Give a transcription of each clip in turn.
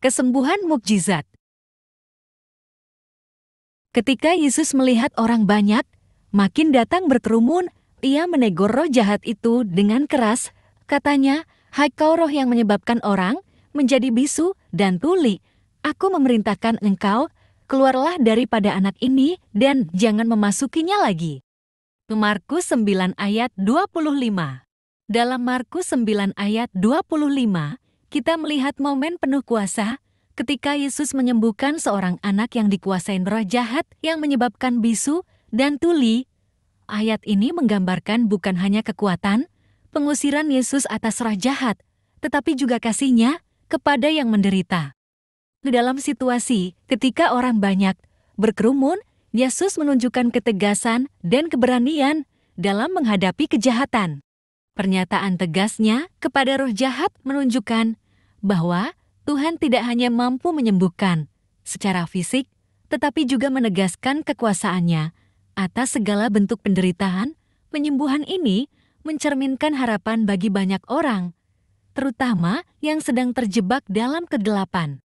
Kesembuhan mukjizat. Ketika Yesus melihat orang banyak, makin datang berkerumun, ia menegur roh jahat itu dengan keras. Katanya, "Hai kau roh yang menyebabkan orang menjadi bisu dan tuli, aku memerintahkan engkau, keluarlah daripada anak ini dan jangan memasukinya lagi." Markus 9 ayat 25. Dalam Markus 9 ayat 25, kita melihat momen penuh kuasa ketika Yesus menyembuhkan seorang anak yang dikuasai roh jahat yang menyebabkan bisu dan tuli. Ayat ini menggambarkan bukan hanya kekuatan, pengusiran Yesus atas roh jahat, tetapi juga kasihnya kepada yang menderita. Di dalam situasi ketika orang banyak berkerumun, Yesus menunjukkan ketegasan dan keberanian dalam menghadapi kejahatan. Pernyataan tegasnya kepada roh jahat menunjukkan bahwa Tuhan tidak hanya mampu menyembuhkan secara fisik, tetapi juga menegaskan kekuasaannya atas segala bentuk penderitaan. Penyembuhan ini mencerminkan harapan bagi banyak orang, terutama yang sedang terjebak dalam kegelapan.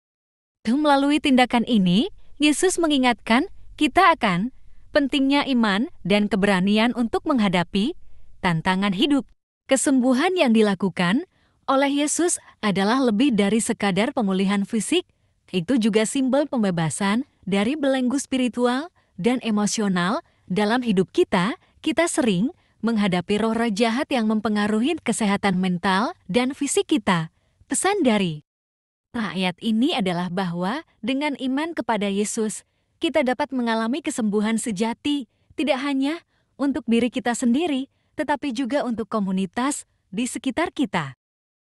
Melalui tindakan ini, Yesus mengingatkan kita akan pentingnya iman dan keberanian untuk menghadapi tantangan hidup. Kesembuhan yang dilakukan oleh Yesus adalah lebih dari sekadar pemulihan fisik, itu juga simbol pembebasan dari belenggu spiritual dan emosional dalam hidup kita, kita sering menghadapi roh roh jahat yang mempengaruhi kesehatan mental dan fisik kita. Pesan dari rakyat ini adalah bahwa dengan iman kepada Yesus, kita dapat mengalami kesembuhan sejati, tidak hanya untuk diri kita sendiri, tetapi juga untuk komunitas di sekitar kita.